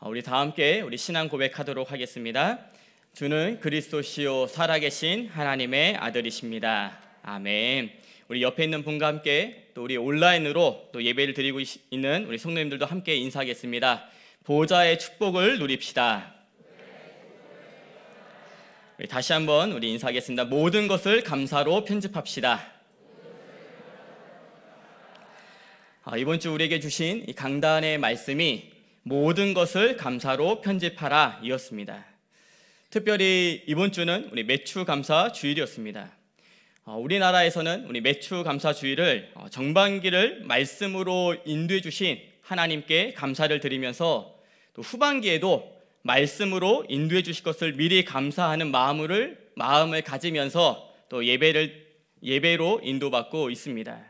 어, 우리 다 함께 우리 신앙 고백하도록 하겠습니다. 주는 그리스도시요 살아계신 하나님의 아들이십니다. 아멘. 우리 옆에 있는 분과 함께 또 우리 온라인으로 또 예배를 드리고 있는 우리 성도님들도 함께 인사하겠습니다. 보좌의 축복을 누립시다. 우리 다시 한번 우리 인사하겠습니다. 모든 것을 감사로 편집합시다. 아, 이번 주 우리에게 주신 이 강단의 말씀이 모든 것을 감사로 편집하라 이었습니다. 특별히 이번 주는 우리 매추 감사 주일이었습니다. 어, 우리나라에서는 우리 매추 감사 주일을 어, 정반기를 말씀으로 인도해 주신 하나님께 감사를 드리면서 또 후반기에도 말씀으로 인도해 주실 것을 미리 감사하는 마음을 마음을 가지면서 또 예배를 예배로 인도받고 있습니다.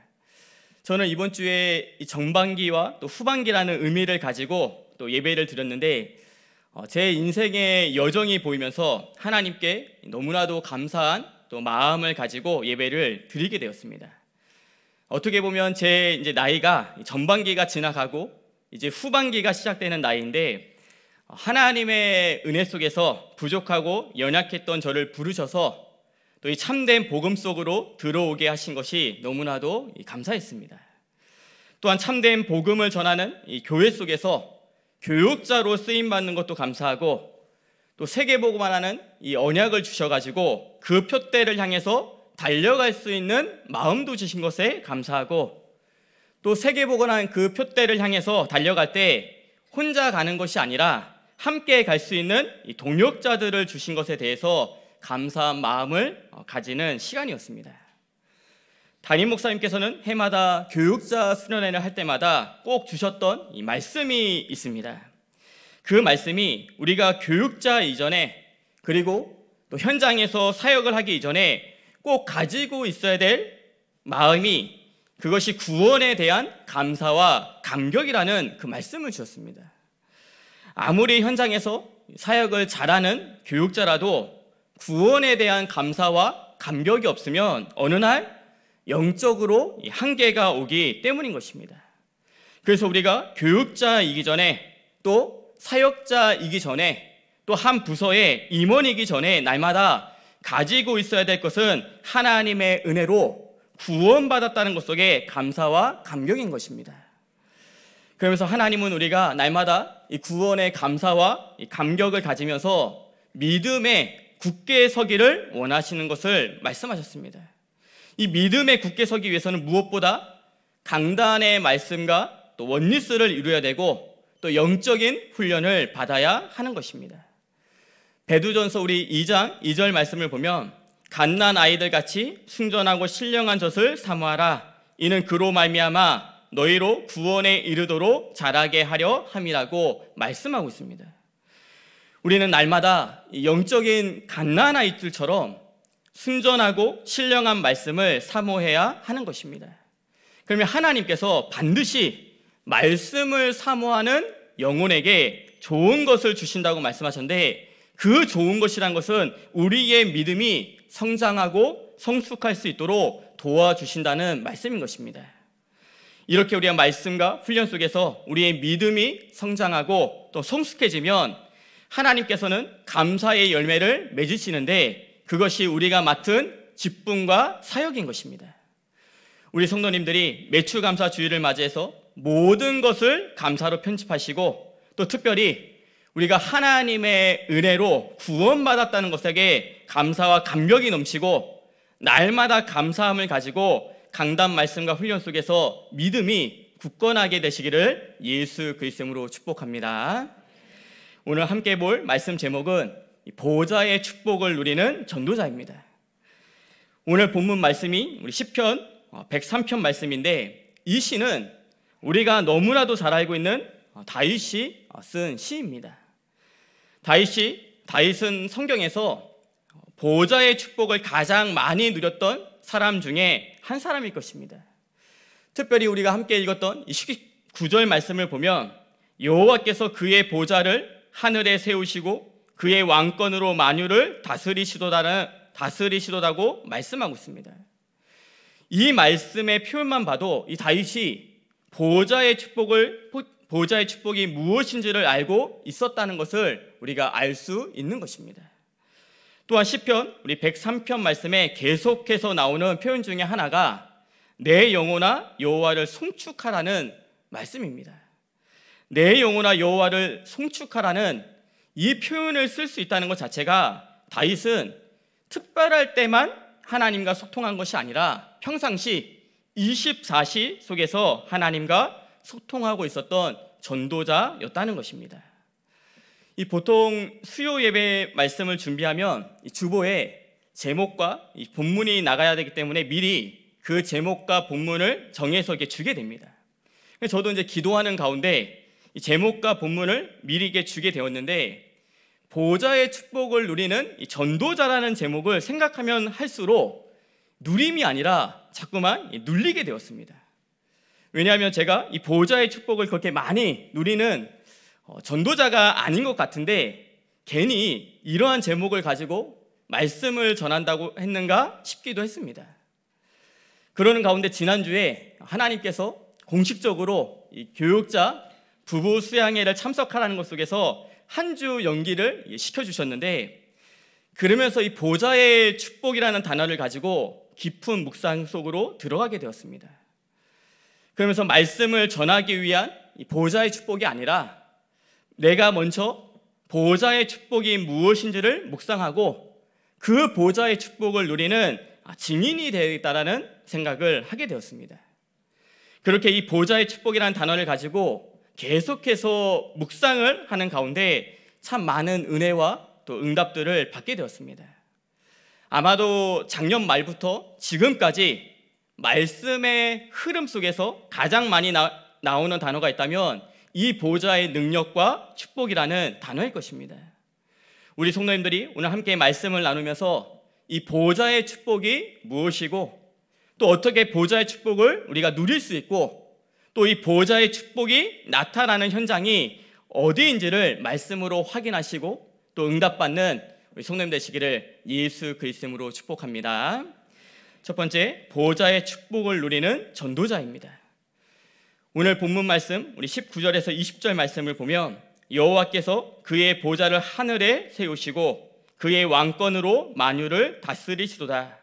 저는 이번 주에 정반기와 또 후반기라는 의미를 가지고 또 예배를 드렸는데 어, 제 인생의 여정이 보이면서 하나님께 너무나도 감사한 또 마음을 가지고 예배를 드리게 되었습니다. 어떻게 보면 제 이제 나이가 전반기가 지나가고 이제 후반기가 시작되는 나이인데 하나님의 은혜 속에서 부족하고 연약했던 저를 부르셔서 또 이 참된 복음 속으로 들어오게 하신 것이 너무나도 감사했습니다. 또한 참된 복음을 전하는 이 교회 속에서 교육자로 쓰임 받는 것도 감사하고 또 세계보고만 하는 이 언약을 주셔가지고 그 표대를 향해서 달려갈 수 있는 마음도 주신 것에 감사하고 또세계보고만하는그 표대를 향해서 달려갈 때 혼자 가는 것이 아니라 함께 갈 수 있는 이 동역자들을 주신 것에 대해서 감사한 마음을 가지는 시간이었습니다. 담임 목사님께서는 해마다 교육자 수련회를 할 때마다 꼭 주셨던 이 말씀이 있습니다. 그 말씀이 우리가 교육자 이전에 그리고 또 현장에서 사역을 하기 이전에 꼭 가지고 있어야 될 마음이 그것이 구원에 대한 감사와 감격이라는 그 말씀을 주셨습니다. 아무리 현장에서 사역을 잘하는 교육자라도 구원에 대한 감사와 감격이 없으면 어느 날 영적으로 한계가 오기 때문인 것입니다. 그래서 우리가 교육자이기 전에 또 사역자이기 전에 또 한 부서의 임원이기 전에 날마다 가지고 있어야 될 것은 하나님의 은혜로 구원받았다는 것 속에 감사와 감격인 것입니다. 그러면서 하나님은 우리가 날마다 이 구원의 감사와 이 감격을 가지면서 믿음에 굳게 서기를 원하시는 것을 말씀하셨습니다. 이 믿음에 굳게 서기 위해서는 무엇보다 강단의 말씀과 또 원리스를 이루어야 되고 또 영적인 훈련을 받아야 하는 것입니다. 베드전서 우리 2장 2절 말씀을 보면 갓난 아이들 같이 순전하고 신령한 젖을 삼아라 이는 그로 말미암아 너희로 구원에 이르도록 자라게 하려 함이라고 말씀하고 있습니다. 우리는 날마다 영적인 갓난 아이들처럼 순전하고 신령한 말씀을 사모해야 하는 것입니다. 그러면 하나님께서 반드시 말씀을 사모하는 영혼에게 좋은 것을 주신다고 말씀하셨는데 그 좋은 것이란 것은 우리의 믿음이 성장하고 성숙할 수 있도록 도와주신다는 말씀인 것입니다. 이렇게 우리의 말씀과 훈련 속에서 우리의 믿음이 성장하고 또 성숙해지면 하나님께서는 감사의 열매를 맺으시는데 그것이 우리가 맡은 직분과 사역인 것입니다. 우리 성도님들이 매출 감사 주의를 맞이해서 모든 것을 감사로 편집하시고 또 특별히 우리가 하나님의 은혜로 구원받았다는 것에게 감사와 감격이 넘치고 날마다 감사함을 가지고 강단 말씀과 훈련 속에서 믿음이 굳건하게 되시기를 예수 그리스도로 축복합니다. 오늘 함께 볼 말씀 제목은 보좌의 축복을 누리는 전도자입니다. 오늘 본문 말씀이 우리 10편, 103편 어, 말씀인데 이 시는 우리가 너무나도 잘 알고 있는 어, 다윗이 어, 쓴 시입니다. 다윗이, 다윗은 성경에서 보호의 축복을 가장 많이 누렸던 사람 중에 한 사람일 것입니다. 특별히 우리가 함께 읽었던 19절 말씀을 보면 여호와께서 그의 보좌를 하늘에 세우시고 그의 왕권으로 만유를 다스리시도다는 다스리시도다고 말씀하고 있습니다. 이 말씀의 표현만 봐도 이 다윗이 보호의 축복을 보호의 축복이 무엇인지를 알고 있었다는 것을 우리가 알 수 있는 것입니다. 또한 시편 우리 103편 말씀에 계속해서 나오는 표현 중에 하나가 내 영혼아 여호와를 송축하라는 말씀입니다. 내 영혼아 여호와를 송축하라는 이 표현을 쓸 수 있다는 것 자체가 다윗은 특별할 때만 하나님과 소통한 것이 아니라 평상시 24시 속에서 하나님과 소통하고 있었던 전도자였다는 것입니다. 이 보통 수요 예배 말씀을 준비하면 주보에 제목과 본문이 나가야 되기 때문에 미리 그 제목과 본문을 정해서 이게 주게 됩니다. 저도 이제 기도하는 가운데 제목과 본문을 미리 이게 주게 되었는데 보호자의 축복을 누리는 전도자라는 제목을 생각하면 할수록 누림이 아니라 자꾸만 눌리게 되었습니다. 왜냐하면 제가 이보호의 축복을 그렇게 많이 누리는 어, 전도자가 아닌 것 같은데 괜히 이러한 제목을 가지고 말씀을 전한다고 했는가 싶기도 했습니다. 그러는 가운데 지난주에 하나님께서 공식적으로 교육자 부부 수양회를 참석하라는 것 속에서 한주 연기를 시켜주셨는데 그러면서 이 보좌의 축복이라는 단어를 가지고 깊은 묵상 속으로 들어가게 되었습니다. 그러면서 말씀을 전하기 위한 보좌의 축복이 아니라 내가 먼저 보좌의 축복이 무엇인지를 묵상하고 그 보좌의 축복을 누리는 아, 증인이 되겠다라는 생각을 하게 되었습니다. 그렇게 이 보좌의 축복이라는 단어를 가지고 계속해서 묵상을 하는 가운데 참 많은 은혜와 또 응답들을 받게 되었습니다. 아마도 작년 말부터 지금까지 말씀의 흐름 속에서 가장 많이 나, 나오는 단어가 있다면 이 보좌의 능력과 축복이라는 단어일 것입니다. 우리 성도님들이 오늘 함께 말씀을 나누면서 이 보좌의 축복이 무엇이고 또 어떻게 보좌의 축복을 우리가 누릴 수 있고 또이 보호자의 축복이 나타나는 현장이 어디인지를 말씀으로 확인하시고 또 응답받는 우리 성님 되시기를 예수 그리스도로 축복합니다. 첫 번째 보호자의 축복을 누리는 전도자입니다. 오늘 본문 말씀 우리 19절에서 20절 말씀을 보면 여호와께서 그의 보좌를 하늘에 세우시고 그의 왕권으로 만유를 다스리시도다.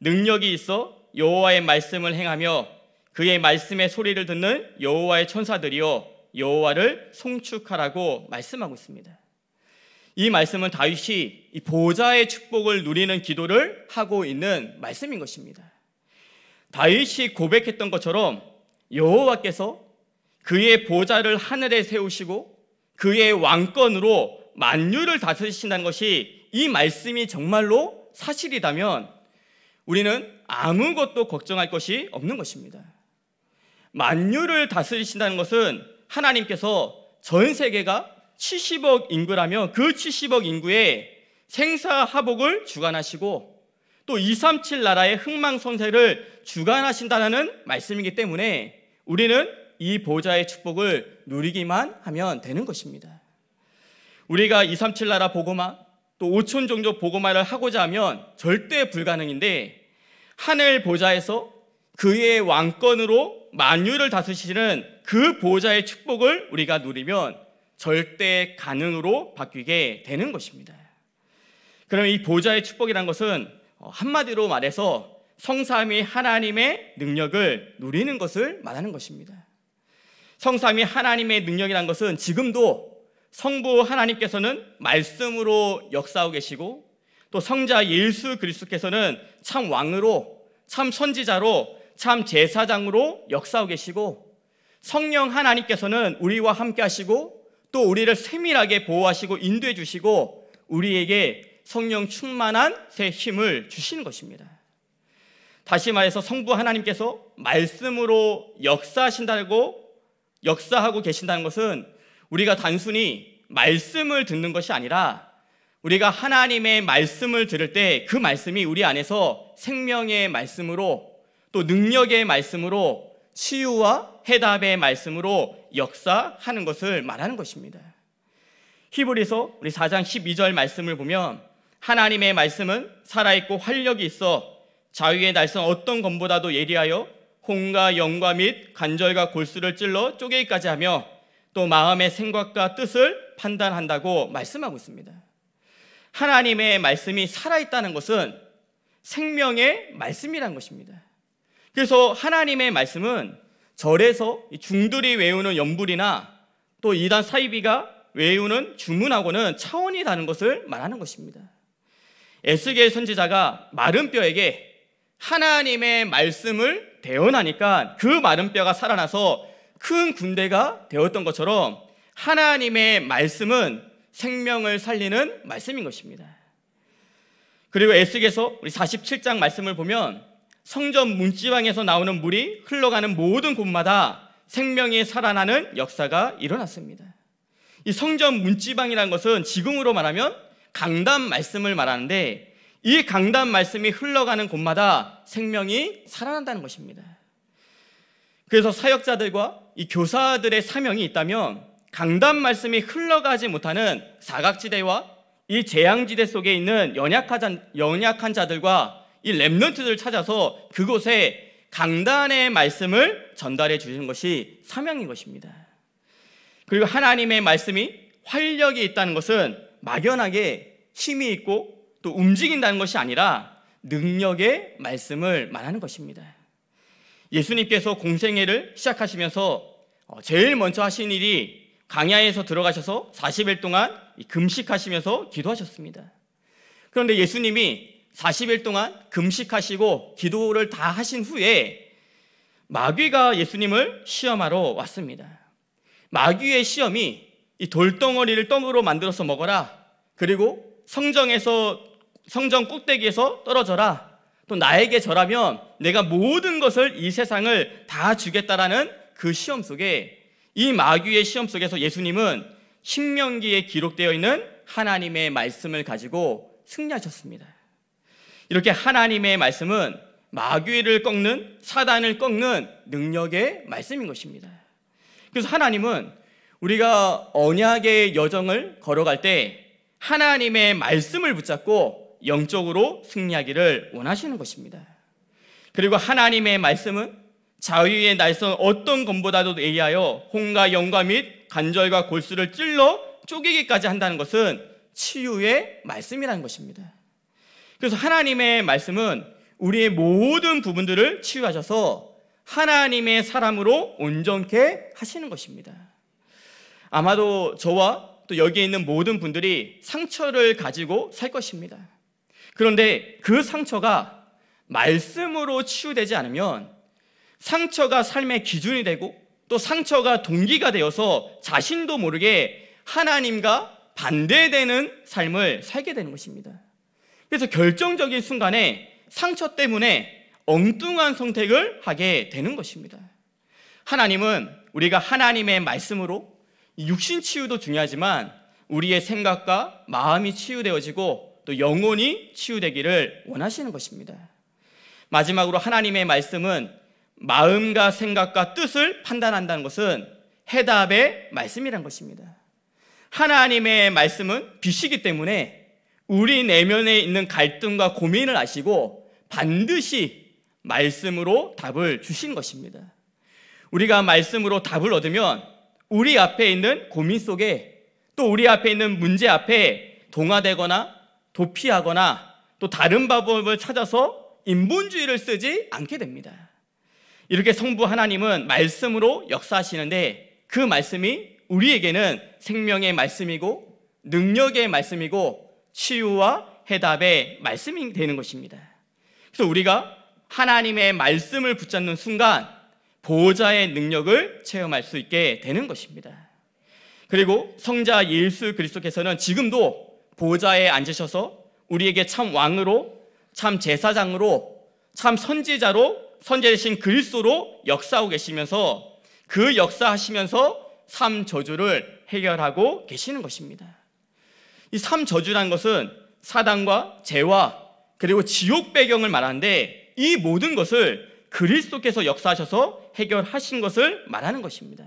능력이 있어 여호와의 말씀을 행하며 그의 말씀의 소리를 듣는 여호와의 천사들이요 여호와를 송축하라고 말씀하고 있습니다. 이 말씀은 다윗이 보좌의 축복을 누리는 기도를 하고 있는 말씀인 것입니다. 다윗이 고백했던 것처럼 여호와께서 그의 보좌를 하늘에 세우시고 그의 왕권으로 만유를 다스리신다는 것이 이 말씀이 정말로 사실이라면 우리는 아무것도 걱정할 것이 없는 것입니다. 만유를 다스리신다는 것은 하나님께서 전 세계가 70억 인구라며그 70억 인구의 생사 하복을 주관하시고 또 237 나라의 흥망성세를 주관하신다는 말씀이기 때문에 우리는 이 보좌의 축복을 누리기만 하면 되는 것입니다. 우리가 237 나라 보고마 또 5천 종족 보고마를 하고자 하면 절대 불가능인데 하늘 보좌에서 그의 왕권으로 만유를 다스시는 그 보좌의 축복을 우리가 누리면 절대 가능으로 바뀌게 되는 것입니다. 그러이 보좌의 축복이란 것은 어, 한마디로 말해서 성삼위 하나님의 능력을 누리는 것을 말하는 것입니다. 성삼위 하나님의 능력이란 것은 지금도 성부 하나님께서는 말씀으로 역사하고 계시고 또 성자 예수 그리스도께서는 참 왕으로 참 선지자로 참 제사장으로 역사하고 계시고 성령 하나님께서는 우리와 함께 하시고 또 우리를 세밀하게 보호하시고 인도해 주시고 우리에게 성령 충만한 새 힘을 주시는 것입니다. 다시 말해서 성부 하나님께서 말씀으로 역사하신다고 역사하고 계신다는 것은 우리가 단순히 말씀을 듣는 것이 아니라 우리가 하나님의 말씀을 들을 때 그 말씀이 우리 안에서 생명의 말씀으로 또 능력의 말씀으로 치유와 해답의 말씀으로 역사하는 것을 말하는 것입니다. 히브리서 우리 4장 12절 말씀을 보면 하나님의 말씀은 살아있고 활력이 있어 자유의 날선 어떤 검보다도 예리하여 혼과 영과 및 관절과 골수를 찔러 쪼개기까지 하며 또 마음의 생각과 뜻을 판단한다고 말씀하고 있습니다. 하나님의 말씀이 살아있다는 것은 생명의 말씀이란 것입니다. 그래서 하나님의 말씀은 절에서 중들이 외우는 연불이나 또 이단 사이비가 외우는 주문하고는 차원이 다른 것을 말하는 것입니다. 에스겔 선지자가 마른 뼈에게 하나님의 말씀을 대언하니까 그 마른 뼈가 살아나서 큰 군대가 되었던 것처럼 하나님의 말씀은 생명을 살리는 말씀인 것입니다. 그리고 에스겔서 우리 47장 말씀을 보면 성전 문지방에서 나오는 물이 흘러가는 모든 곳마다 생명이 살아나는 역사가 일어났습니다. 이 성전 문지방이라는 것은 지금으로 말하면 강단 말씀을 말하는데 이 강단 말씀이 흘러가는 곳마다 생명이 살아난다는 것입니다. 그래서 사역자들과 이 교사들의 사명이 있다면 강단 말씀이 흘러가지 못하는 사각지대와 이 재앙지대 속에 있는 연약한, 자들과 이 랩런트들을 찾아서 그곳에 강단의 말씀을 전달해 주시는 것이 사명인 것입니다. 그리고 하나님의 말씀이 활력이 있다는 것은 막연하게 힘이 있고 또 움직인다는 것이 아니라 능력의 말씀을 말하는 것입니다. 예수님께서 공생애를 시작하시면서 어, 제일 먼저 하신 일이 강야에서 들어가셔서 40일 동안 금식하시면서 기도하셨습니다. 그런데 예수님이 40일 동안 금식하시고 기도를 다 하신 후에 마귀가 예수님을 시험하러 왔습니다. 마귀의 시험이 이 돌덩어리를 떡으로 만들어서 먹어라. 그리고 성정에서 성정 꼭대기에서 떨어져라. 또 나에게 절하면 내가 모든 것을 이 세상을 다 주겠다라는 그 시험 속에 이 마귀의 시험 속에서 예수님은 신명기에 기록되어 있는 하나님의 말씀을 가지고 승리하셨습니다. 이렇게 하나님의 말씀은 마귀를 꺾는 사단을 꺾는 능력의 말씀인 것입니다. 그래서 하나님은 우리가 언약의 여정을 걸어갈 때 하나님의 말씀을 붙잡고 영적으로 승리하기를 원하시는 것입니다. 그리고 하나님의 말씀은 자유의 날선 어떤 검보다도 예하여 홍과 영과 및 관절과 골수를 찔러 쪼개기까지 한다는 것은 치유의 말씀이라는 것입니다. 그래서 하나님의 말씀은 우리의 모든 부분들을 치유하셔서 하나님의 사람으로 온전케 하시는 것입니다. 아마도 저와 또 여기에 있는 모든 분들이 상처를 가지고 살 것입니다. 그런데 그 상처가 말씀으로 치유되지 않으면 상처가 삶의 기준이 되고 또 상처가 동기가 되어서 자신도 모르게 하나님과 반대되는 삶을 살게 되는 것입니다. 그래서 결정적인 순간에 상처 때문에 엉뚱한 선택을 하게 되는 것입니다. 하나님은 우리가 하나님의 말씀으로 육신 치유도 중요하지만 우리의 생각과 마음이 치유되어지고 또 영혼이 치유되기를 원하시는 것입니다. 마지막으로 하나님의 말씀은 마음과 생각과 뜻을 판단한다는 것은 해답의 말씀이란 것입니다. 하나님의 말씀은 빛이기 때문에 우리 내면에 있는 갈등과 고민을 아시고 반드시 말씀으로 답을 주신 것입니다. 우리가 말씀으로 답을 얻으면 우리 앞에 있는 고민 속에 또 우리 앞에 있는 문제 앞에 동화되거나 도피하거나 또 다른 방법을 찾아서 인본주의를 쓰지 않게 됩니다. 이렇게 성부 하나님은 말씀으로 역사하시는데 그 말씀이 우리에게는 생명의 말씀이고 능력의 말씀이고 치유와 해답의 말씀이 되는 것입니다. 그래서 우리가 하나님의 말씀을 붙잡는 순간 보호자의 능력을 체험할 수 있게 되는 것입니다. 그리고 성자 예수 그리스도께서는 지금도 보호자에 앉으셔서 우리에게 참 왕으로 참 제사장으로 참 선지자로 선제되신 그리스도로 역사하고 계시면서 그 역사하시면서 삶 저주를 해결하고 계시는 것입니다. 이 삼저주라는 것은 사단과 재와 그리고 지옥 배경을 말하는데 이 모든 것을 그리스도께서 역사하셔서 해결하신 것을 말하는 것입니다.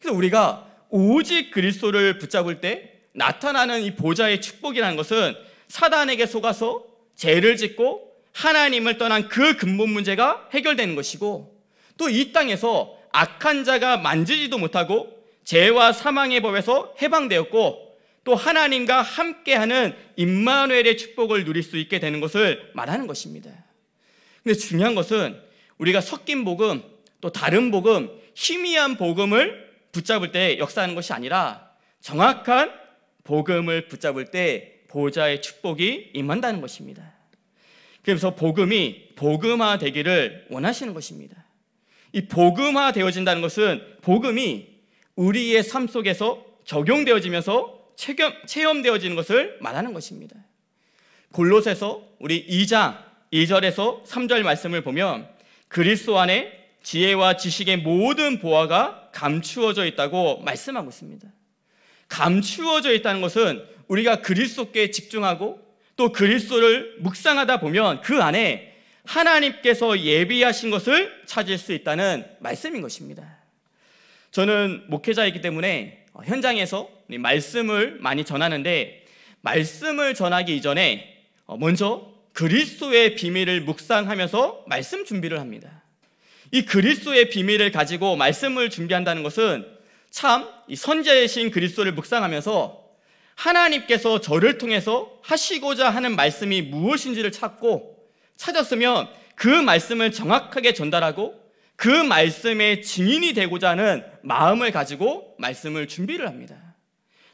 그래서 우리가 오직 그리스도를 붙잡을 때 나타나는 이 보좌의 축복이라는 것은 사단에게 속아서 죄를 짓고 하나님을 떠난 그 근본 문제가 해결되는 것이고 또 이 땅에서 악한 자가 만지지도 못하고 죄와 사망의 법에서 해방되었고 또 하나님과 함께하는 임마누엘의 축복을 누릴 수 있게 되는 것을 말하는 것입니다. 근데 중요한 것은 우리가 섞인 복음 또 다른 복음 희미한 복음을 붙잡을 때 역사하는 것이 아니라 정확한 복음을 붙잡을 때 보호자의 축복이 임한다는 것입니다. 그래서 복음이 복음화 되기를 원하시는 것입니다. 이 복음화 되어진다는 것은 복음이 우리의 삶 속에서 적용되어지면서 체험, 체험되어지는 것을 말하는 것입니다. 골로새서 우리 2장 2절에서 3절 말씀을 보면 그리스도 안에 지혜와 지식의 모든 보화가 감추어져 있다고 말씀하고 있습니다. 감추어져 있다는 것은 우리가 그리스도께 집중하고 또 그리스도를 묵상하다 보면 그 안에 하나님께서 예비하신 것을 찾을 수 있다는 말씀인 것입니다. 저는 목회자이기 때문에 어, 현장에서 말씀을 많이 전하는데 말씀을 전하기 이전에 어, 먼저 그리스도의 비밀을 묵상하면서 말씀 준비를 합니다. 이 그리스도의 비밀을 가지고 말씀을 준비한다는 것은 참 선제이신 그리스도를 묵상하면서 하나님께서 저를 통해서 하시고자 하는 말씀이 무엇인지를 찾고 찾았으면 그 말씀을 정확하게 전달하고 그 말씀의 증인이 되고자 하는 마음을 가지고 말씀을 준비를 합니다.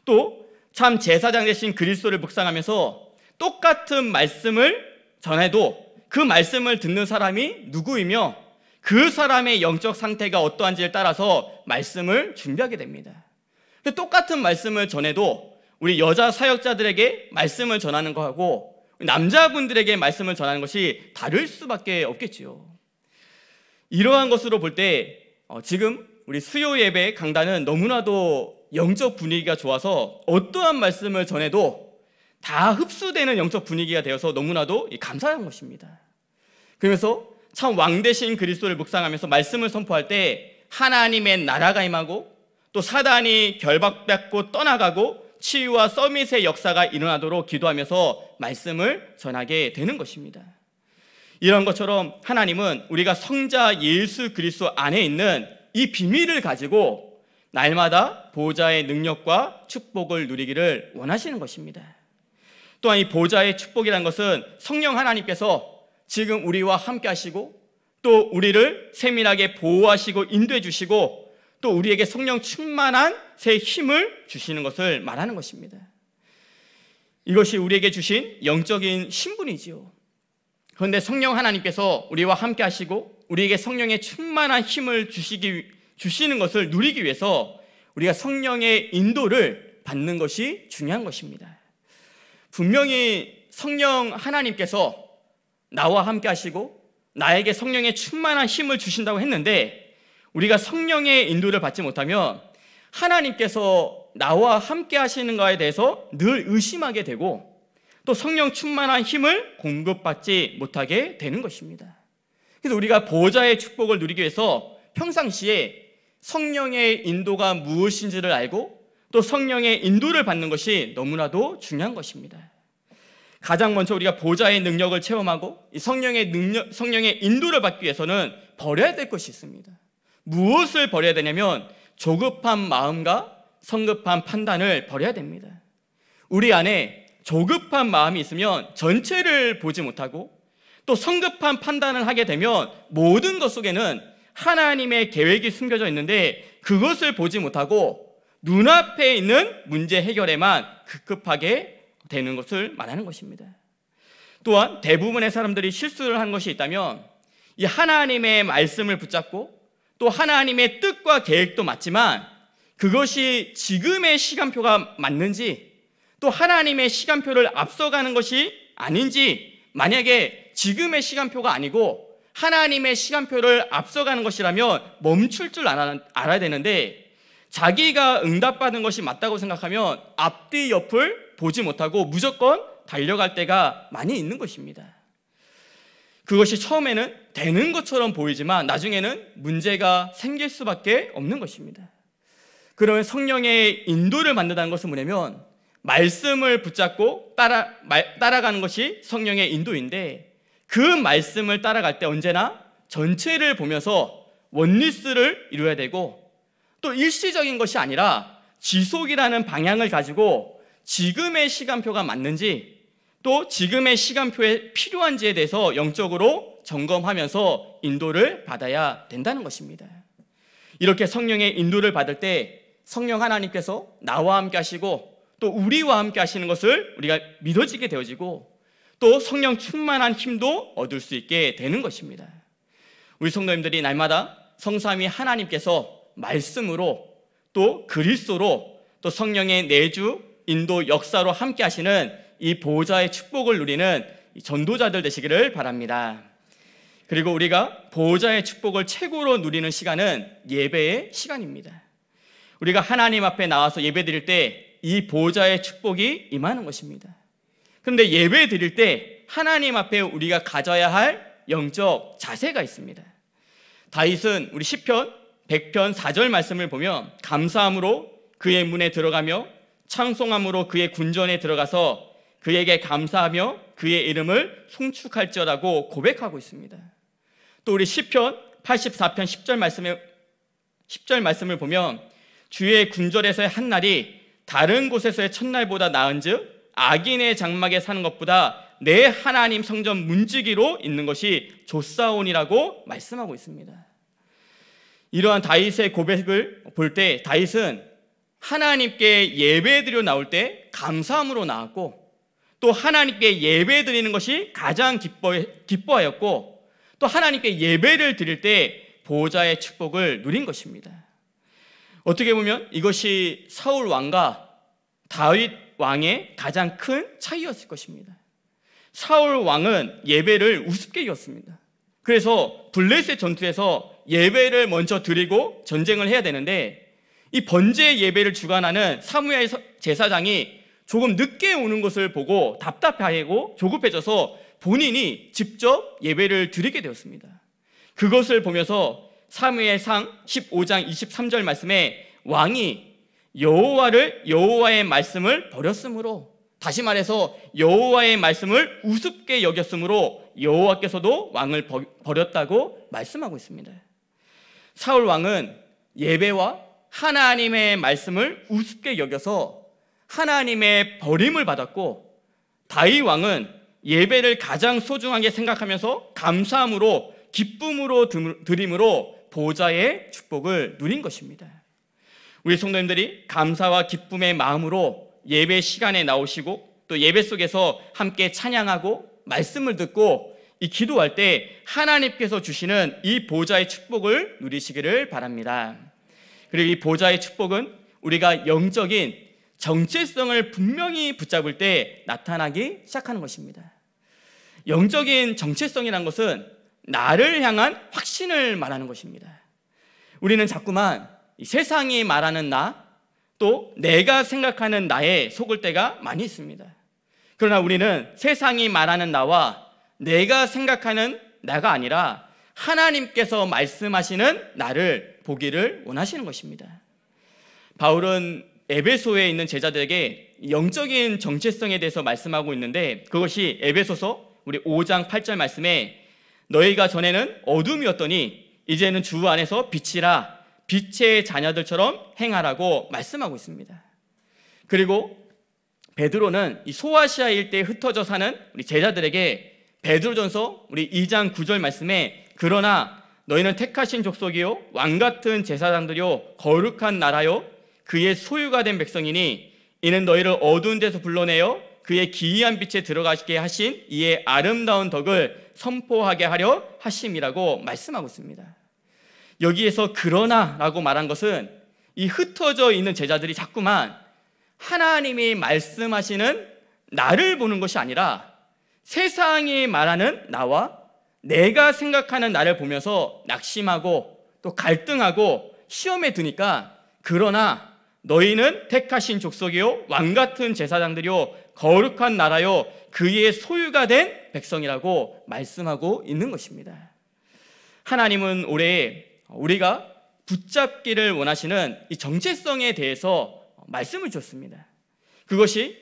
또 참 제사장 대신 그리스도를 묵상하면서 똑같은 말씀을 전해도 그 말씀을 듣는 사람이 누구이며 그 사람의 영적 상태가 어떠한지를 따라서 말씀을 준비하게 됩니다. 똑같은 말씀을 전해도 우리 여자 사역자들에게 말씀을 전하는 거하고 남자분들에게 말씀을 전하는 것이 다를 수밖에 없겠지요. 이러한 것으로 볼때 어, 지금 우리 수요 예배 강단은 너무나도 영적 분위기가 좋아서 어떠한 말씀을 전해도 다 흡수되는 영적 분위기가 되어서 너무나도 감사한 것입니다. 그러서참왕 대신 그리스도를 묵상하면서 말씀을 선포할 때 하나님의 나라가 임하고 또 사단이 결박받고 떠나가고 치유와 서밋의 역사가 일어나도록 기도하면서 말씀을 전하게 되는 것입니다. 이런 것처럼 하나님은 우리가 성자 예수 그리스도 안에 있는 이 비밀을 가지고 날마다 보좌의 능력과 축복을 누리기를 원하시는 것입니다. 또한 이 보좌의 축복이라는 것은 성령 하나님께서 지금 우리와 함께 하시고 또 우리를 세밀하게 보호하시고 인도해 주시고 또 우리에게 성령 충만한 새 힘을 주시는 것을 말하는 것입니다. 이것이 우리에게 주신 영적인 신분이지요. 그런데 성령 하나님께서 우리와 함께 하시고 우리에게 성령의 충만한 힘을 주시기, 주시는 것을 누리기 위해서 우리가 성령의 인도를 받는 것이 중요한 것입니다. 분명히 성령 하나님께서 나와 함께 하시고 나에게 성령의 충만한 힘을 주신다고 했는데 우리가 성령의 인도를 받지 못하면 하나님께서 나와 함께 하시는 가에 대해서 늘 의심하게 되고 또 성령 충만한 힘을 공급받지 못하게 되는 것입니다. 그래서 우리가 보좌의 축복을 누리기 위해서 평상시에 성령의 인도가 무엇인지를 알고 또 성령의 인도를 받는 것이 너무나도 중요한 것입니다. 가장 먼저 우리가 보좌의 능력을 체험하고 성령의 능력, 성령의 인도를 받기 위해서는 버려야 될 것이 있습니다. 무엇을 버려야 되냐면 조급한 마음과 성급한 판단을 버려야 됩니다. 우리 안에 조급한 마음이 있으면 전체를 보지 못하고 또 성급한 판단을 하게 되면 모든 것 속에는 하나님의 계획이 숨겨져 있는데 그것을 보지 못하고 눈앞에 있는 문제 해결에만 급급하게 되는 것을 말하는 것입니다. 또한 대부분의 사람들이 실수를 한 것이 있다면 이 하나님의 말씀을 붙잡고 또 하나님의 뜻과 계획도 맞지만 그것이 지금의 시간표가 맞는지 또 하나님의 시간표를 앞서가는 것이 아닌지 만약에 지금의 시간표가 아니고 하나님의 시간표를 앞서가는 것이라면 멈출 줄 알아, 알아야 되는데 자기가 응답받은 것이 맞다고 생각하면 앞뒤 옆을 보지 못하고 무조건 달려갈 때가 많이 있는 것입니다. 그것이 처음에는 되는 것처럼 보이지만 나중에는 문제가 생길 수밖에 없는 것입니다. 그러면 성령의 인도를 만든다는 것은 뭐냐면 말씀을 붙잡고 따라, 말, 따라가는 것이 성령의 인도인데 그 말씀을 따라갈 때 언제나 전체를 보면서 원리스를 이루어야 되고 또 일시적인 것이 아니라 지속이라는 방향을 가지고 지금의 시간표가 맞는지 또 지금의 시간표에 필요한지에 대해서 영적으로 점검하면서 인도를 받아야 된다는 것입니다. 이렇게 성령의 인도를 받을 때 성령 하나님께서 나와 함께 하시고 또 우리와 함께 하시는 것을 우리가 믿어지게 되어지고 또 성령 충만한 힘도 얻을 수 있게 되는 것입니다. 우리 성도님들이 날마다 성삼위 하나님께서 말씀으로 또 그리스도로 또 성령의 내주 인도 역사로 함께 하시는 이 보호자의 축복을 누리는 전도자들 되시기를 바랍니다. 그리고 우리가 보호자의 축복을 최고로 누리는 시간은 예배의 시간입니다. 우리가 하나님 앞에 나와서 예배 드릴 때 이보좌의 축복이 임하는 것입니다. 그런데 예배 드릴 때 하나님 앞에 우리가 가져야 할 영적 자세가 있습니다. 다윗은 우리 시편 100편 4절 말씀을 보면 감사함으로 그의 문에 들어가며 찬송함으로 그의 군전에 들어가서 그에게 감사하며 그의 이름을 송축할지어라고 고백하고 있습니다. 또 우리 시편 84편 10절 말씀에 10절 말씀을 보면 주의 군절에서의 한 날이 다른 곳에서의 첫날보다 나은즉 악인의 장막에 사는 것보다 내 하나님 성전 문지기로 있는 것이 조사온이라고 말씀하고 있습니다. 이러한 다윗의 고백을 볼 때 다윗은 하나님께 예배드려 나올 때 감사함으로 나왔고 또 하나님께 예배드리는 것이 가장 기뻐, 기뻐하였고 또 하나님께 예배를 드릴 때 보호자의 축복을 누린 것입니다. 어떻게 보면 이것이 사울 왕과 다윗 왕의 가장 큰 차이였을 것입니다. 사울 왕은 예배를 우습게 여겼습니다. 그래서 블레셋 전투에서 예배를 먼저 드리고 전쟁을 해야 되는데 이 번제 예배를 주관하는 사무엘 제사장이 조금 늦게 오는 것을 보고 답답해하고 조급해져서 본인이 직접 예배를 드리게 되었습니다. 그것을 보면서 사무엘상 15장 23절 말씀에 왕이 여호와를 여호와의 말씀을 버렸으므로 다시 말해서 여호와의 말씀을 우습게 여겼으므로 여호와께서도 왕을 버렸다고 말씀하고 있습니다. 사울 왕은 예배와 하나님의 말씀을 우습게 여겨서 하나님의 버림을 받았고 다윗 왕은 예배를 가장 소중하게 생각하면서 감사함으로 기쁨으로 드림으로 보좌의 축복을 누린 것입니다. 우리 성도님들이 감사와 기쁨의 마음으로 예배 시간에 나오시고 또 예배 속에서 함께 찬양하고 말씀을 듣고 이 기도할 때 하나님께서 주시는 이 보좌의 축복을 누리시기를 바랍니다. 그리고 이 보좌의 축복은 우리가 영적인 정체성을 분명히 붙잡을 때 나타나기 시작하는 것입니다. 영적인 정체성이란 것은 나를 향한 확신을 말하는 것입니다. 우리는 자꾸만 세상이 말하는 나, 또 내가 생각하는 나에 속을 때가 많이 있습니다. 그러나 우리는 세상이 말하는 나와 내가 생각하는 나가 아니라 하나님께서 말씀하시는 나를 보기를 원하시는 것입니다. 바울은 에베소에 있는 제자들에게 영적인 정체성에 대해서 말씀하고 있는데 그것이 에베소서 우리 5장 8절 말씀에 너희가 전에는 어둠이었더니 이제는 주 안에서 빛이라 빛의 자녀들처럼 행하라고 말씀하고 있습니다. 그리고 베드로는 이 소아시아 일대에 흩어져 사는 우리 제자들에게 베드로전서 우리 2장 9절 말씀에 그러나 너희는 택하신 족속이요 왕 같은 제사장들이요 거룩한 나라요 그의 소유가 된 백성이니 이는 너희를 어두운 데서 불러내어 그의 기이한 빛에 들어가게 하신 이의 아름다운 덕을 선포하게 하려 하심이라고 말씀하고 있습니다. 여기에서 그러나라고 말한 것은 이 흩어져 있는 제자들이 자꾸만 하나님이 말씀하시는 나를 보는 것이 아니라 세상이 말하는 나와 내가 생각하는 나를 보면서 낙심하고 또 갈등하고 시험에 드니까 그러나 너희는 택하신 족속이요 왕 같은 제사장들이요 거룩한 나라요 그의 소유가 된 백성이라고 말씀하고 있는 것입니다. 하나님은 올해 우리가 붙잡기를 원하시는 이 정체성에 대해서 말씀을 주습니다 그것이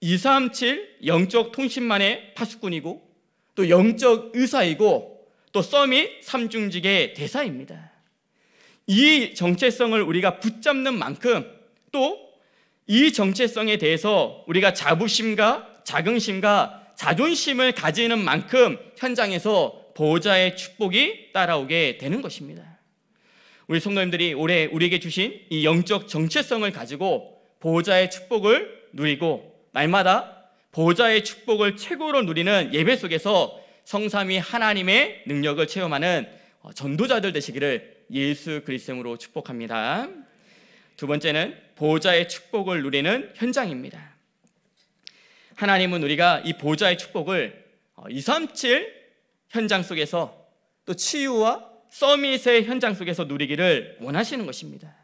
237 영적 통신만의 파수꾼이고 또 영적 의사이고 또 써밋 삼중직의 대사입니다. 이 정체성을 우리가 붙잡는 만큼 또이 정체성에 대해서 우리가 자부심과 자긍심과 자존심을 가지는 만큼 현장에서 보호자의 축복이 따라오게 되는 것입니다. 우리 성도님들이 올해 우리에게 주신 이 영적 정체성을 가지고 보호자의 축복을 누리고 날마다 보호자의 축복을 최고로 누리는 예배 속에서 성삼위 하나님의 능력을 체험하는 어, 전도자들 되시기를 예수 그리스도로 축복합니다. 두 번째는 보호자의 축복을 누리는 현장입니다. 하나님은 우리가 이 보호자의 축복을 237 어, 현장 속에서 또 치유와 서밋의 현장 속에서 누리기를 원하시는 것입니다.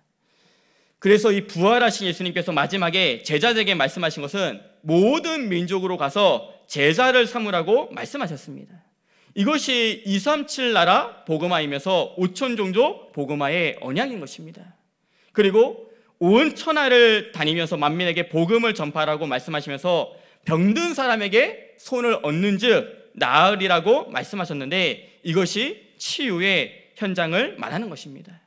그래서 이 부활하신 예수님께서 마지막에 제자들에게 말씀하신 것은 모든 민족으로 가서 제자를 삼으라고 말씀하셨습니다. 이것이 237 나라 복음화이면서 5천 종족 복음화의 언약인 것입니다. 그리고 온 천하를 다니면서 만민에게 복음을 전파라고 말씀하시면서 병든 사람에게 손을 얻는즉 나으리라고 말씀하셨는데 이것이 치유의 현장을 말하는 것입니다.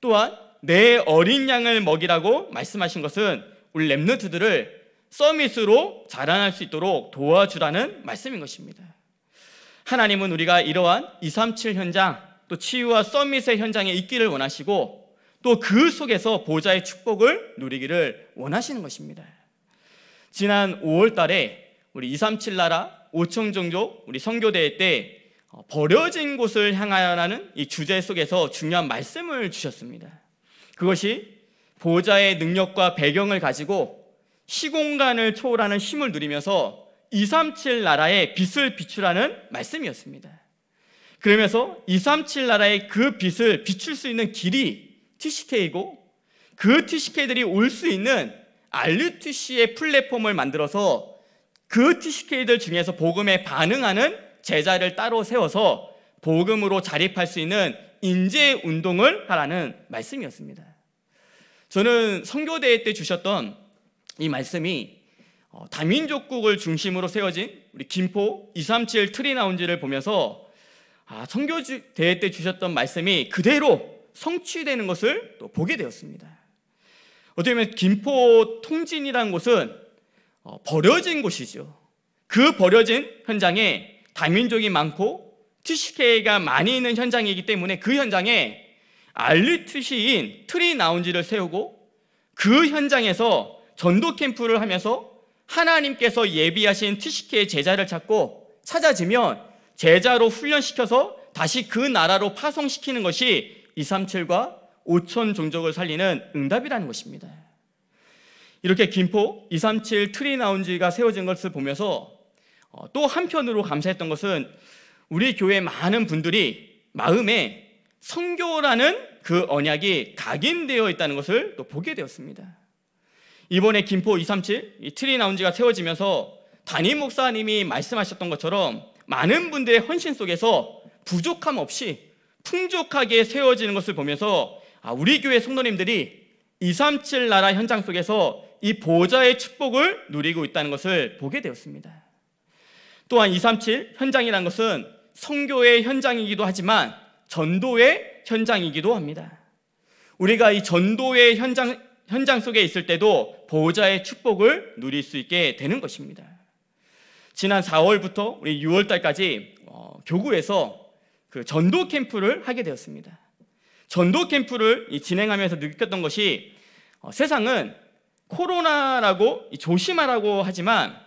또한 내 어린 양을 먹이라고 말씀하신 것은 우리 렘너트들을 서밋으로 자라날 수 있도록 도와주라는 말씀인 것입니다. 하나님은 우리가 이러한 237 현장 또 치유와 서밋의 현장에 있기를 원하시고 또그 속에서 보좌의 축복을 누리기를 원하시는 것입니다. 지난 5월 달에 우리 237 나라 5청 종족 우리 선교대회 때 어, 버려진 곳을 향하여라는 이 주제 속에서 중요한 말씀을 주셨습니다. 그것이 보좌의 능력과 배경을 가지고 시공간을 초월하는 힘을 누리면서 237 나라의 빛을 비추라는 말씀이었습니다. 그러면서 237 나라의 그 빛을 비출 수 있는 길이 TCK이고 그 TCK들이 올 수 있는 RUTC의 플랫폼을 만들어서 그 TCK들 중에서 복음에 반응하는 제자를 따로 세워서 복음으로 자립할 수 있는 인재 운동을 하라는 말씀이었습니다. 저는 성교대회 때 주셨던 이 말씀이 어, 다민족국을 중심으로 세워진 우리 김포 237 트리나운지를 보면서 아, 성교대회 때 주셨던 말씀이 그대로 성취되는 것을 또 보게 되었습니다. 어떻게 보면 김포 통진이라는 곳은 어, 버려진 곳이죠. 그 버려진 현장에 다민족이 많고 TCK가 많이 있는 현장이기 때문에 그 현장에 알리투시인 트리 나운지를 세우고 그 현장에서 전도 캠프를 하면서 하나님께서 예비하신 TCK의 제자를 찾고 찾아지면 제자로 훈련시켜서 다시 그 나라로 파송시키는 것이 237과 5천 종족을 살리는 응답이라는 것입니다. 이렇게 김포 237 트리 나운지가 세워진 것을 보면서 어, 또 한편으로 감사했던 것은 우리 교회 많은 분들이 마음에 성교라는 그 언약이 각인되어 있다는 것을 또 보게 되었습니다. 이번에 김포 237 트리 나운지가 세워지면서 담임 목사님이 말씀하셨던 것처럼 많은 분들의 헌신 속에서 부족함 없이 풍족하게 세워지는 것을 보면서 아, 우리 교회 성도님들이 237 나라 현장 속에서 이 보좌의 축복을 누리고 있다는 것을 보게 되었습니다. 또한 237 현장이라는 것은 성교의 현장이기도 하지만 전도의 현장이기도 합니다. 우리가 이 전도의 현장, 현장 속에 있을 때도 보호자의 축복을 누릴 수 있게 되는 것입니다. 지난 4월부터 우리 6월달까지 어, 교구에서 그 전도 캠프를 하게 되었습니다. 전도 캠프를 진행하면서 느꼈던 것이 어, 세상은 코로나라고 조심하라고 하지만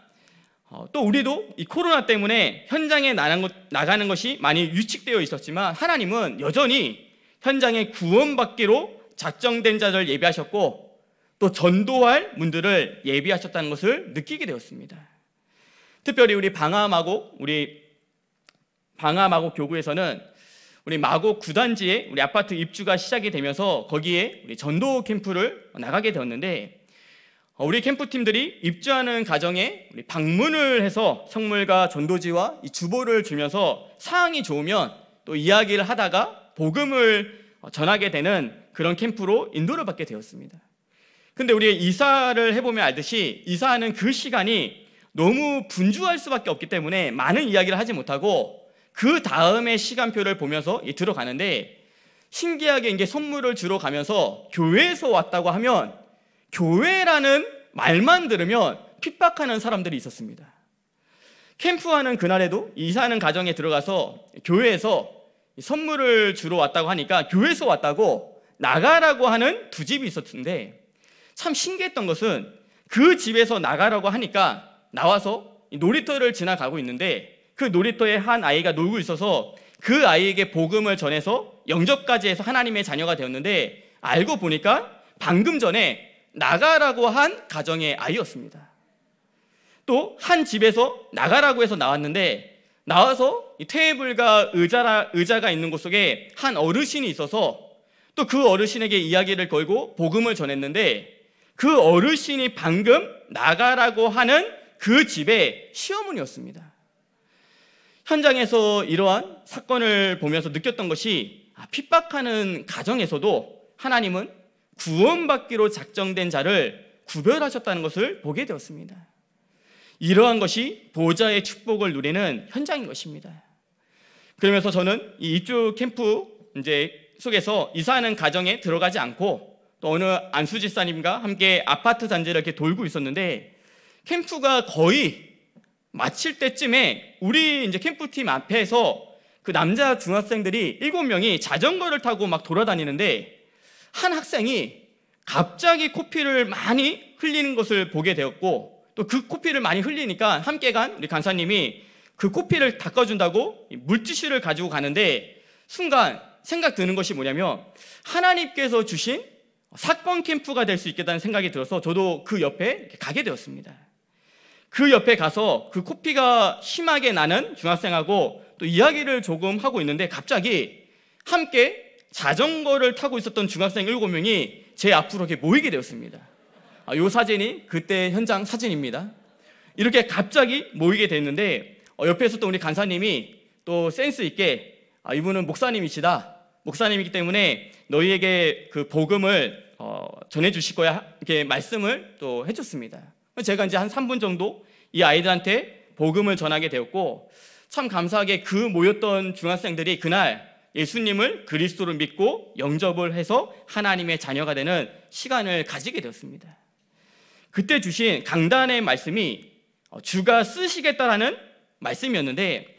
어, 또 우리도 이 코로나 때문에 현장에 나가는 것이 많이 유칙되어 있었지만 하나님은 여전히 현장에 구원받기로 작정된 자를 예비하셨고 또 전도할 분들을 예비하셨다는 것을 느끼게 되었습니다. 특별히 우리 방암하고 우리 방화마곡 교구에서는 우리 마곡 구단지에 우리 아파트 입주가 시작이 되면서 거기에 우리 전도 캠프를 나가게 되었는데 어, 우리 캠프 팀들이 입주하는 가정에 우리 방문을 해서 성물과 전도지와 주보를 주면서 상황이 좋으면 또 이야기를 하다가 복음을 어, 전하게 되는 그런 캠프로 인도를 받게 되었습니다. 근데 우리 이사를 해보면 알듯이 이사하는 그 시간이 너무 분주할 수밖에 없기 때문에 많은 이야기를 하지 못하고 그 다음에 시간표를 보면서 들어가는데 신기하게 이제 선물을 주러 가면서 교회에서 왔다고 하면 교회라는 말만 들으면 핍박하는 사람들이 있었습니다. 캠프하는 그날에도 이사하는 가정에 들어가서 교회에서 선물을 주러 왔다고 하니까 교회에서 왔다고 나가라고 하는 두 집이 있었는데 참 신기했던 것은 그 집에서 나가라고 하니까 나와서 놀이터를 지나가고 있는데 그 놀이터에 한 아이가 놀고 있어서 그 아이에게 복음을 전해서 영접까지 해서 하나님의 자녀가 되었는데 알고 보니까 방금 전에 나가라고 한 가정의 아이였습니다. 또 한 집에서 나가라고 해서 나왔는데 나와서 테이블과 의자라, 의자가 있는 곳 속에 한 어르신이 있어서 또 그 어르신에게 이야기를 걸고 복음을 전했는데 그 어르신이 방금 나가라고 하는 그집에 시어머니였습니다. 현장에서 이러한 사건을 보면서 느꼈던 것이 아, 핍박하는 가정에서도 하나님은 구원받기로 작정된 자를 구별하셨다는 것을 보게 되었습니다. 이러한 것이 보좌의 축복을 누리는 현장인 것입니다. 그러면서 저는 이 입주 캠프 이제 속에서 이사하는 가정에 들어가지 않고 또 어느 안수 집사님과 함께 아파트 단지를 이렇게 돌고 있었는데 캠프가 거의 마칠 때쯤에 우리 이제 캠프팀 앞에서 그 남자 중학생들이 일곱 명이 자전거를 타고 막 돌아다니는데 한 학생이 갑자기 코피를 많이 흘리는 것을 보게 되었고 또 그 코피를 많이 흘리니까 함께 간 우리 간사님이 그 코피를 닦아준다고 물티슈를 가지고 가는데 순간 생각 드는 것이 뭐냐면 하나님께서 주신 사건 캠프가 될 수 있겠다는 생각이 들어서 저도 그 옆에 가게 되었습니다. 그 옆에 가서 그 코피가 심하게 나는 중학생하고 또 이야기를 조금 하고 있는데 갑자기 함께 자전거를 타고 있었던 중학생 7명이 제 앞으로 이렇게 모이게 되었습니다. 아, 사진이 그때 현장 사진입니다. 이렇게 갑자기 모이게 됐는데 어, 옆에 있었 우리 간사님이 또 센스 있게 아, 이분은 목사님이시다. 목사님이기 때문에 너희에게 그 복음을 어, 전해주실 거야. 이렇게 말씀을 또 해줬습니다. 제가 이제 한 3분 정도 이 아이들한테 복음을 전하게 되었고 참 감사하게 그 모였던 중학생들이 그날 예수님을 그리스도로 믿고 영접을 해서 하나님의 자녀가 되는 시간을 가지게 되었습니다. 그때 주신 강단의 말씀이 어, 주가 쓰시겠다라는 말씀이었는데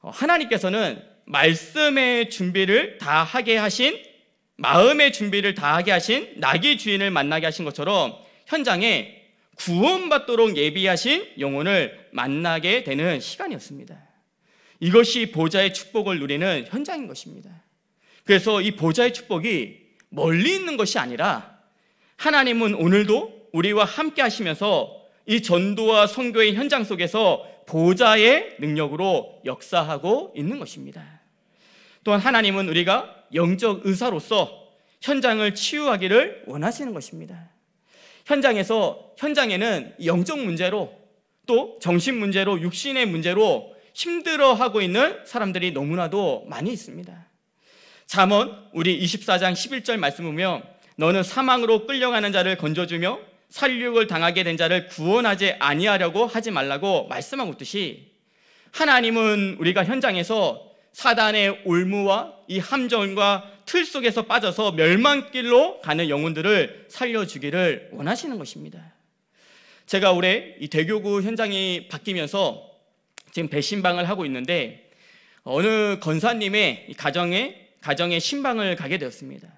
어, 하나님께서는 말씀의 준비를 다 하게 하신 마음의 준비를 다 하게 하신 나귀 주인을 만나게 하신 것처럼 현장에 구원받도록 예비하신 영혼을 만나게 되는 시간이었습니다. 이것이 보좌의 축복을 누리는 현장인 것입니다. 그래서 이 보좌의 축복이 멀리 있는 것이 아니라 하나님은 오늘도 우리와 함께 하시면서 이 전도와 선교의 현장 속에서 보좌의 능력으로 역사하고 있는 것입니다. 또한 하나님은 우리가 영적 의사로서 현장을 치유하기를 원하시는 것입니다. 현장에서 현장에는 영적 문제로 또 정신 문제로 육신의 문제로 힘들어하고 있는 사람들이 너무나도 많이 있습니다. 잠언 우리 24장 11절 말씀 보면 너는 사망으로 끌려가는 자를 건져주며 살육을 당하게 된 자를 구원하지 아니하려고 하지 말라고 말씀하고 있듯이 하나님은 우리가 현장에서 사단의 올무와 이 함정과 틀 속에서 빠져서 멸망길로 가는 영혼들을 살려주기를 원하시는 것입니다. 제가 올해 이 대교구 현장이 바뀌면서 지금 배신방을 하고 있는데 어느 건사님의 가정에 가정에 신방을 가게 되었습니다.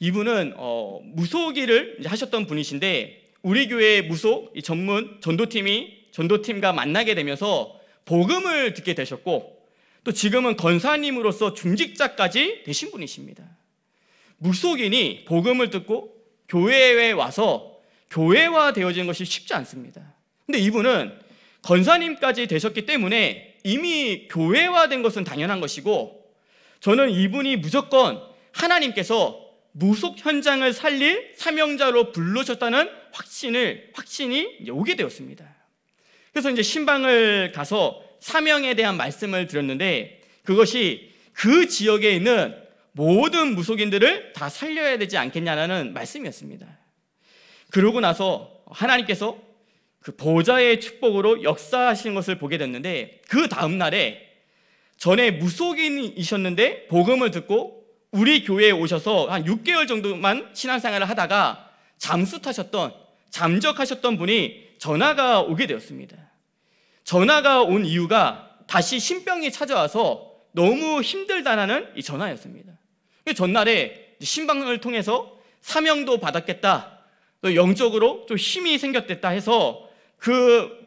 이분은 어, 무속일을 하셨던 분이신데 우리 교회 무속 전문 전도팀이 전도팀과 만나게 되면서 복음을 듣게 되셨고 또 지금은 건사님으로서 중직자까지 되신 분이십니다. 무속인이 복음을 듣고 교회에 와서 교회화 되어지 것이 쉽지 않습니다. 근데 이분은 건사님까지 되셨기 때문에 이미 교회화된 것은 당연한 것이고 저는 이분이 무조건 하나님께서 무속 현장을 살릴 사명자로 불르셨다는 확신을 확신이 오게 되었습니다. 그래서 이제 신방을 가서 사명에 대한 말씀을 드렸는데 그것이 그 지역에 있는 모든 무속인들을 다 살려야 되지 않겠냐라는 말씀이었습니다. 그러고 나서 하나님께서 그 보좌의 축복으로 역사하시 것을 보게 됐는데 그 다음 날에 전에 무속인이셨는데 복음을 듣고 우리 교회에 오셔서 한 6개월 정도만 신앙생활을 하다가 잠수 타셨던 잠적하셨던 분이 전화가 오게 되었습니다. 전화가 온 이유가 다시 신병이 찾아와서 너무 힘들다라는 이 전화였습니다. 그 전날에 신방을 통해서 사명도 받았겠다. 또 영적으로 좀 힘이 생겼댔다 해서 그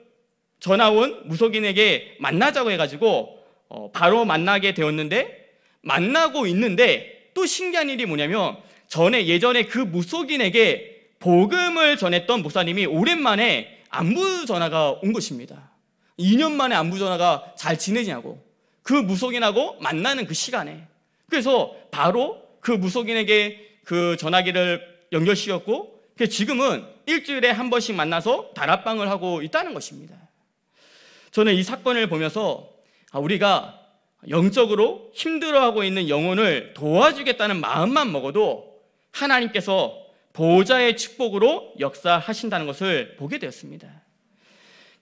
전화 온 무속인에게 만나자고 해가지고 어, 바로 만나게 되었는데 만나고 있는데 또 신기한 일이 뭐냐면 전에 예전에 그 무속인에게 복음을 전했던 목사님이 오랜만에 안부 전화가 온 것입니다. 2년 만에 안부 전화가 잘 지내냐고. 그 무속인하고 만나는 그 시간에. 그래서 바로 그 무속인에게 그 전화기를 연결시켰고 그 지금은 일주일에 한 번씩 만나서 다락방을 하고 있다는 것입니다. 저는 이 사건을 보면서 아, 우리가 영적으로 힘들어하고 있는 영혼을 도와주겠다는 마음만 먹어도 하나님께서 보호자의 축복으로 역사하신다는 것을 보게 되었습니다.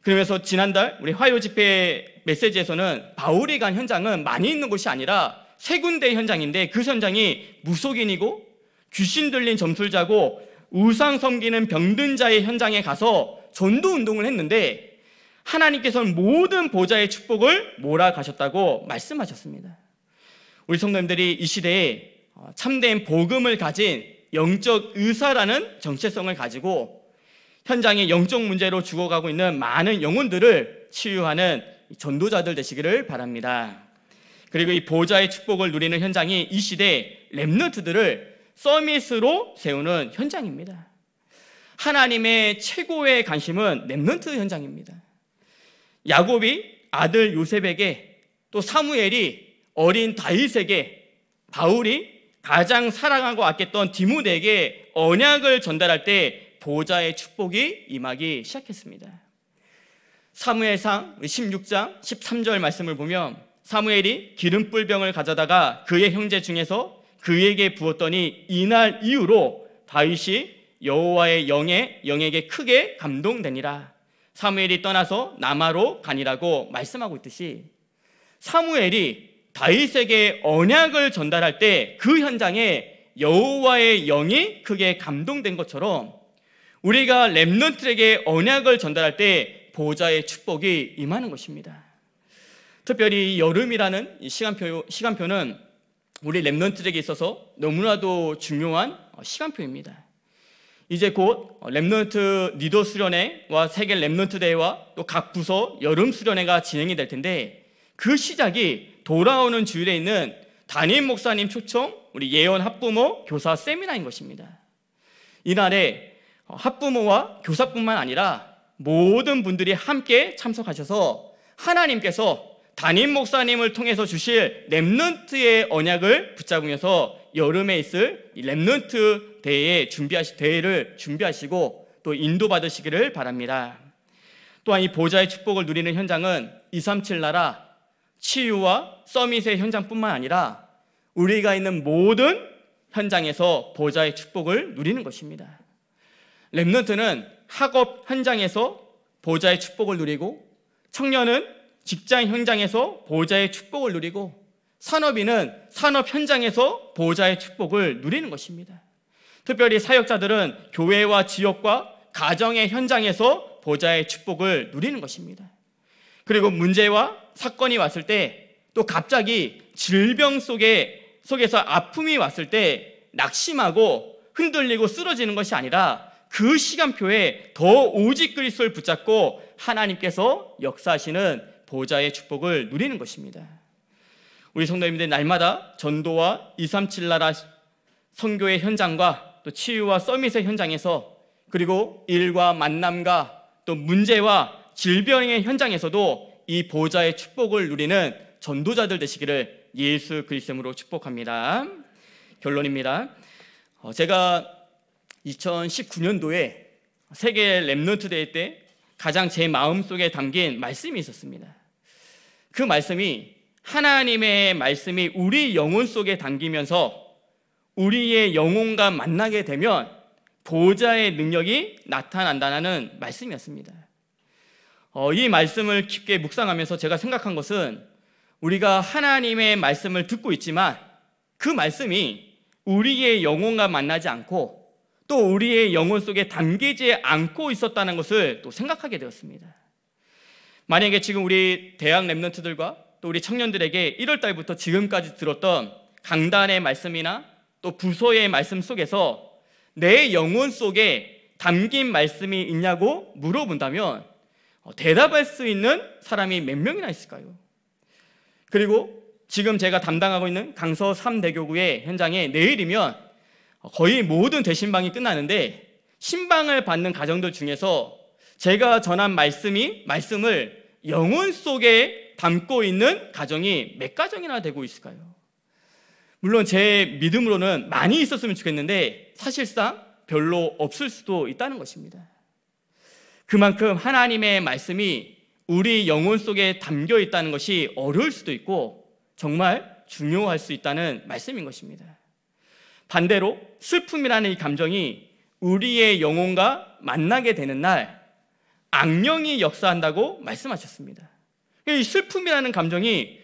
그러면서 지난달 우리 화요 집회 메시지에서는 바울이 간 현장은 많이 있는 곳이 아니라 세 군데 현장인데 그 현장이 무속인이고 귀신 들린 점술자고 우상 섬기는 병든 자의 현장에 가서 전도 운동을 했는데 하나님께서는 모든 보좌의 축복을 몰아가셨다고 말씀하셨습니다. 우리 성도님들이 이 시대에 어, 참된 복음을 가진 영적 의사라는 정체성을 가지고 현장의 영적 문제로 죽어가고 있는 많은 영혼들을 치유하는 전도자들 되시기를 바랍니다. 그리고 이 보좌의 축복을 누리는 현장이 이 시대 렘너트들을 서밋으로 세우는 현장입니다. 하나님의 최고의 관심은 렘넌트 현장입니다. 야곱이 아들 요셉에게 또 사무엘이 어린 다윗에게 바울이 가장 사랑하고 아꼈던 디모데에게 언약을 전달할 때 보좌의 축복이 임하기 시작했습니다. 사무엘상 16장 13절 말씀을 보면 사무엘이 기름불병을 가져다가 그의 형제 중에서 그에게 부었더니 이날 이후로 다윗이 여호와의 영에 영에게 크게 감동되니라. 사무엘이 떠나서 남하로 가니라고 말씀하고 있듯이 사무엘이 다윗에게 언약을 전달할 때 그 현장에 여호와의 영이 크게 감동된 것처럼 우리가 렘넌트에게 언약을 전달할 때 보좌의 축복이 임하는 것입니다. 특별히 여름이라는 시간표, 시간표는 우리 렘넌트에게 있어서 너무나도 중요한 어, 시간표입니다. 이제 곧 렘넌트 리더 수련회와 세계 렘넌트 대회와 또 각 부서 여름 수련회가 진행이 될 텐데 그 시작이 돌아오는 주일에 있는 담임 목사님 초청 우리 예언 학부모 교사 세미나인 것입니다. 이날에 학부모와 어, 교사뿐만 아니라 모든 분들이 함께 참석하셔서 하나님께서 담임 목사님을 통해서 주실 렘넌트의 언약을 붙잡으면서 여름에 있을 렘넌트 대회 준비하시 대회를 준비하시고 또 인도받으시기를 바랍니다. 또한 이 보좌의 축복을 누리는 현장은 237 나라 치유와 서밋의 현장뿐만 아니라 우리가 있는 모든 현장에서 보좌의 축복을 누리는 것입니다. 랩런트는 학업 현장에서 보좌의 축복을 누리고 청년은 직장 현장에서 보좌의 축복을 누리고 산업인은 산업 현장에서 보좌의 축복을 누리는 것입니다. 특별히 사역자들은 교회와 지역과 가정의 현장에서 보좌의 축복을 누리는 것입니다. 그리고 문제와 사건이 왔을 때 또 갑자기 질병 속에 속에서 아픔이 왔을 때 낙심하고 흔들리고 쓰러지는 것이 아니라 그 시간표에 더 오직 그리스도를 붙잡고 하나님께서 역사하시는 보좌의 축복을 누리는 것입니다. 우리 성도님들 날마다 전도와 237 나라 선교의 현장과 또 치유와 서밋의 현장에서 그리고 일과 만남과 또 문제와 질병의 현장에서도 이 보좌의 축복을 누리는 전도자들 되시기를 예수 그리스도로 축복합니다. 결론입니다. 어, 제가 2019년도에 세계 랩런트 대회 때 가장 제 마음속에 담긴 말씀이 있었습니다. 그 말씀이 하나님의 말씀이 우리 영혼 속에 담기면서 우리의 영혼과 만나게 되면 보좌의 능력이 나타난다는 말씀이었습니다. 어, 이 말씀을 깊게 묵상하면서 제가 생각한 것은 우리가 하나님의 말씀을 듣고 있지만 그 말씀이 우리의 영혼과 만나지 않고 또 우리의 영혼 속에 담기지 않고 있었다는 것을 또 생각하게 되었습니다. 만약에 지금 우리 대학 랩런트들과 또 우리 청년들에게 1월 달부터 지금까지 들었던 강단의 말씀이나 또 부서의 말씀 속에서 내 영혼 속에 담긴 말씀이 있냐고 물어본다면 어, 대답할 수 있는 사람이 몇 명이나 있을까요? 그리고 지금 제가 담당하고 있는 강서 3대교구의 현장에 내일이면 거의 모든 대신방이 끝나는데 신방을 받는 가정들 중에서 제가 전한 말씀이 말씀을 영혼 속에 담고 있는 가정이 몇 가정이나 되고 있을까요? 물론 제 믿음으로는 많이 있었으면 좋겠는데 사실상 별로 없을 수도 있다는 것입니다. 그만큼 하나님의 말씀이 우리 영혼 속에 담겨 있다는 것이 어려울 수도 있고 정말 중요할 수 있다는 말씀인 것입니다. 반대로 슬픔이라는 이 감정이 우리의 영혼과 만나게 되는 날 악령이 역사한다고 말씀하셨습니다. 그러니까 이 슬픔이라는 감정이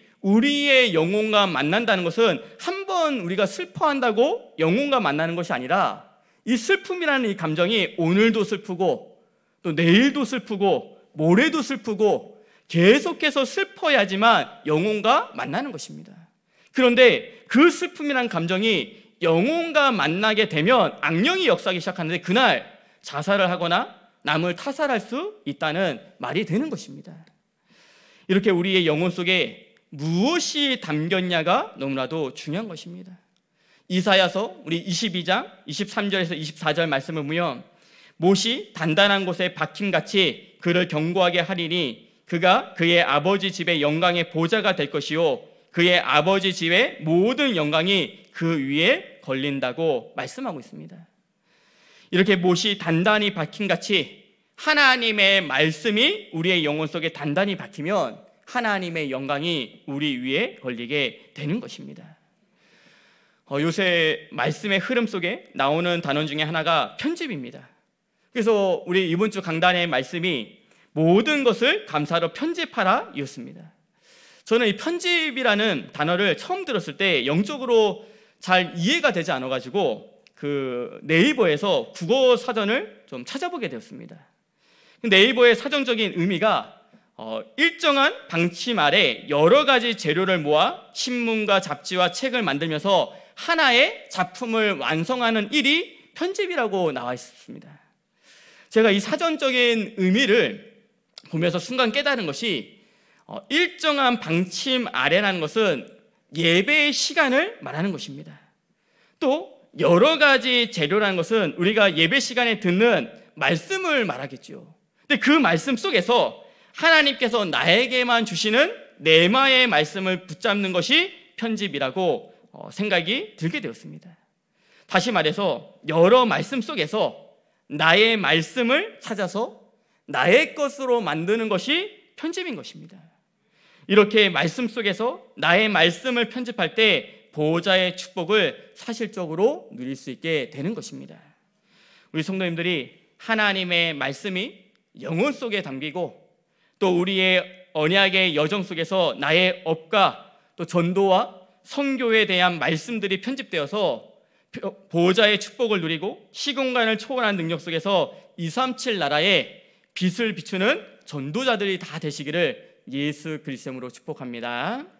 우리의 영혼과 만난다는 것은 한 번 우리가 슬퍼한다고 영혼과 만나는 것이 아니라 이 슬픔이라는 이 감정이 오늘도 슬프고 또 내일도 슬프고 모레도 슬프고 계속해서 슬퍼야지만 영혼과 만나는 것입니다. 그런데 그 슬픔이란 감정이 영혼과 만나게 되면 악령이 역사하기 시작하는데 그날 자살을 하거나 남을 타살할 수 있다는 말이 되는 것입니다. 이렇게 우리의 영혼 속에 무엇이 담겼냐가 너무나도 중요한 것입니다. 이사야서 우리 22장 23절에서 24절 말씀을 보면 못이 단단한 곳에 박힘같이 그를 견고하게 하리니 그가 그의 아버지 집의 영광의 보좌가 될 것이요 그의 아버지 집의 모든 영광이 그 위에 걸린다고 말씀하고 있습니다. 이렇게 못이 단단히 박힌 같이 하나님의 말씀이 우리의 영혼 속에 단단히 박히면 하나님의 영광이 우리 위에 걸리게 되는 것입니다. 어, 요새 말씀의 흐름 속에 나오는 단원 중에 하나가 편집입니다. 그래서 우리 이번 주 강단의 말씀이 모든 것을 감사로 편집하라 이었습니다. 저는 이 편집이라는 단어를 처음 들었을 때 영적으로 잘 이해가 되지 않아가지고 그 네이버에서 국어 사전을 좀 찾아보게 되었습니다. 그 네이버의 사전적인 의미가 어, 일정한 방침 아래 여러 가지 재료를 모아 신문과 잡지와 책을 만들면서 하나의 작품을 완성하는 일이 편집이라고 나와 있습니다. 제가 이 사전적인 의미를 보면서 순간 깨달은 것이 어, 일정한 방침 아래라는 것은 예배의 시간을 말하는 것입니다. 또 여러 가지 재료라는 것은 우리가 예배 시간에 듣는 말씀을 말하겠죠. 근데 그 말씀 속에서 하나님께서 나에게만 주시는 내마의 말씀을 붙잡는 것이 편집이라고 어, 생각이 들게 되었습니다. 다시 말해서 여러 말씀 속에서 나의 말씀을 찾아서 나의 것으로 만드는 것이 편집인 것입니다. 이렇게 말씀 속에서 나의 말씀을 편집할 때 보호자의 축복을 사실적으로 누릴 수 있게 되는 것입니다. 우리 성도님들이 하나님의 말씀이 영혼 속에 담기고 또 우리의 언약의 여정 속에서 나의 업과 또 전도와 선교에 대한 말씀들이 편집되어서 보호자의 축복을 누리고 시공간을 초월한 능력 속에서 237 나라에 빛을 비추는 전도자들이 다 되시기를 예수 그리스도로 축복합니다.